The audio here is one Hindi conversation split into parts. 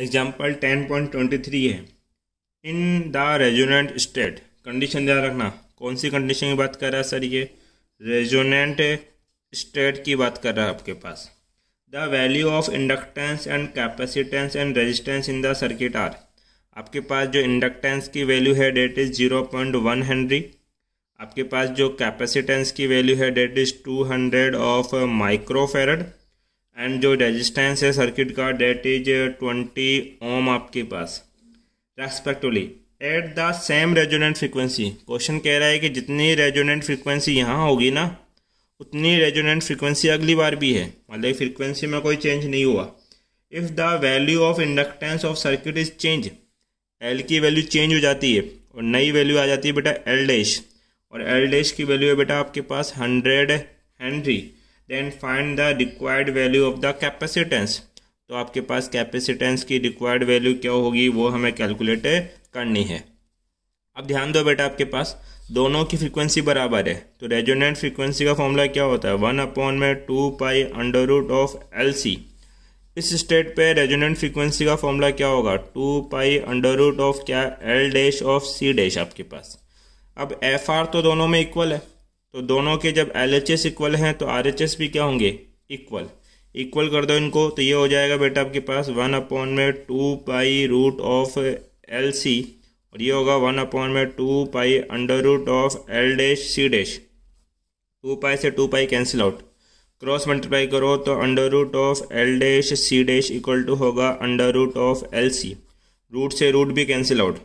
example ten point twenty three है in the resonant state condition ध्यान रखना कौन सी कंडीशन की बात कर रहा है सर ये रेजोनेंट स्टेट की बात कर रहा है आपके पास the value of inductance and capacitance and resistance in the circuit are आपके पास जो इंडक्टेंस की वैल्यू है that is zero point one henry आपके पास जो कैपेसिटेंस की वैल्यू है that is two hundred of microfarad and जो रेजिस्टेंस है सर्किट का डेट इज ट्वेंटी ओम आपके पास respectively at the same resonant frequency question कह रहा है कि जितनी रेजोनेंट फ्रिक्वेंसी यहाँ होगी ना उतनी रेजोनेंट फ्रिक्वेंसी अगली बार भी है मतलब फ्रिक्वेंसी में कोई चेंज नहीं हुआ if the value of inductance of circuit is change L की वैल्यू चेंज हो जाती है और नई वैल्यू आ जाती है बेटा एल डैश और एल डैश की वैल्यू है बेटा आपके पास hundred henry then find the required value of the capacitance तो आपके पास कैपेसिटेंस की रिक्वायर्ड वैल्यू क्या होगी वो हमें कैलकुलेट करनी है अब ध्यान दो बेटा आपके पास दोनों की फ्रीक्वेंसी बराबर है तो रेजोनेंट फ्रीक्वेंसी का फॉर्मूला क्या होता है वन अपॉन में two pi under root of L C इस स्टेट पे रेजोनेंट फ्रीक्वेंसी का फॉर्मूला क्या होगा two pi under root of क्या L dash of C dash आपके पास अब एफ आर तो दोनों में इक्वल है तो दोनों के जब एल एच एस इक्वल हैं तो आर एच एस भी क्या होंगे इक्वल इक्वल कर दो इनको तो ये हो जाएगा बेटा आपके पास वन अपॉन में two pi root of L C और ये होगा वन अपॉन में two pi under root of L dash C dash two pi से two pi cancel out cross multiply करो तो under root of L dash C dash equal to होगा under root of L C root से रूट भी cancel out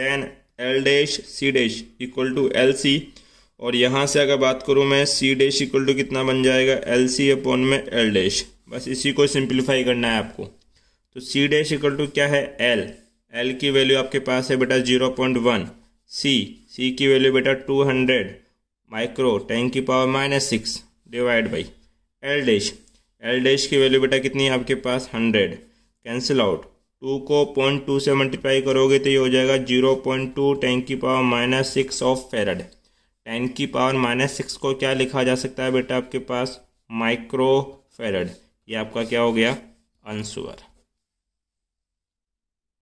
then L dash C dash equal to L C और यहाँ से अगर बात करूँ मैं सी डैश इक्वल टू कितना बन जाएगा एल सी अपॉन में एल डैश बस इसी को सिंप्लीफाई करना है आपको तो सी डैश इक्वल टू क्या है एल एल की वैल्यू आपके पास है बेटा zero point one C C की वैल्यू बेटा टू हंड्रेड माइक्रो टेन की power minus six divide by L dash L dash की वैल्यू बेटा कितनी है आपके पास हंड्रेड कैंसिल आउट टू को पॉइंट टू से मल्टीप्लाई करोगे तो ये हो जाएगा जीरो पॉइंट टू टेन की power minus six of farad ten की पावर माइनस सिक्स को क्या लिखा जा सकता है बेटा आपके पास माइक्रो फेरड ये आपका क्या हो गया आंसर